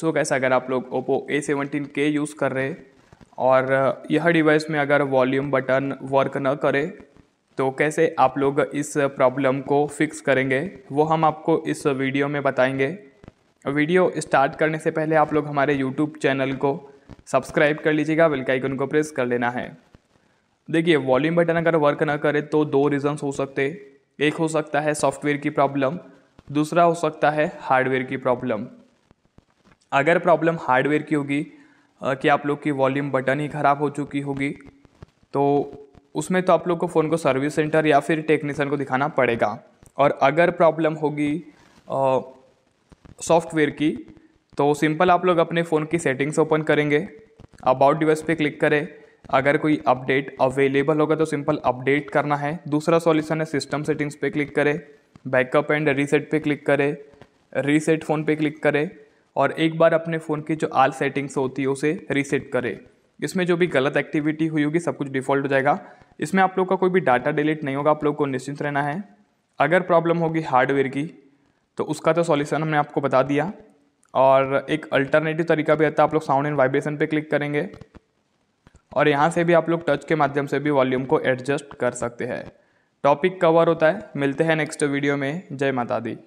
सो कैसे अगर आप लोग ओप्पो ए सेवनटीन के यूज़ कर रहे और यह डिवाइस में अगर वॉल्यूम बटन वर्क न करे तो कैसे आप लोग इस प्रॉब्लम को फिक्स करेंगे वो हम आपको इस वीडियो में बताएंगे वीडियो स्टार्ट करने से पहले आप लोग हमारे यूट्यूब चैनल को सब्सक्राइब कर लीजिएगा बेल आइकन को प्रेस कर लेना है देखिए वॉल्यूम बटन अगर वर्क ना करे तो दो रीज़न्स हो सकते एक हो सकता है सॉफ्टवेयर की प्रॉब्लम दूसरा हो सकता है हार्डवेयर की प्रॉब्लम अगर प्रॉब्लम हार्डवेयर की होगी कि आप लोग की वॉल्यूम बटन ही ख़राब हो चुकी होगी तो उसमें तो आप लोग को फ़ोन को सर्विस सेंटर या फिर टेक्नीसन को दिखाना पड़ेगा और अगर प्रॉब्लम होगी सॉफ्टवेयर की तो सिंपल आप लोग अपने फ़ोन की सेटिंग्स ओपन करेंगे अबाउट डिवाइस पे क्लिक करें अगर कोई अपडेट अवेलेबल होगा तो सिंपल अपडेट करना है दूसरा सॉल्यूशन है सिस्टम सेटिंग्स पे क्लिक करें बैकअप एंड रीसेट पे क्लिक करें रीसेट फ़ोन पे क्लिक करें और एक बार अपने फ़ोन की जो आल सेटिंग्स होती है उसे रीसेट करें इसमें जो भी गलत एक्टिविटी हुई होगी सब कुछ डिफ़ॉल्ट हो जाएगा इसमें आप लोग का कोई भी डाटा डिलीट नहीं होगा आप लोग को निश्चिंत रहना है अगर प्रॉब्लम होगी हार्डवेयर की तो उसका तो सॉल्यूशन हमने आपको बता दिया और एक अल्टरनेटिव तरीका भी रहता है आप लोग साउंड एंड वाइब्रेशन पे क्लिक करेंगे और यहाँ से भी आप लोग टच के माध्यम से भी वॉल्यूम को एडजस्ट कर सकते हैं टॉपिक कवर होता है मिलते हैं नेक्स्ट वीडियो में जय माता दी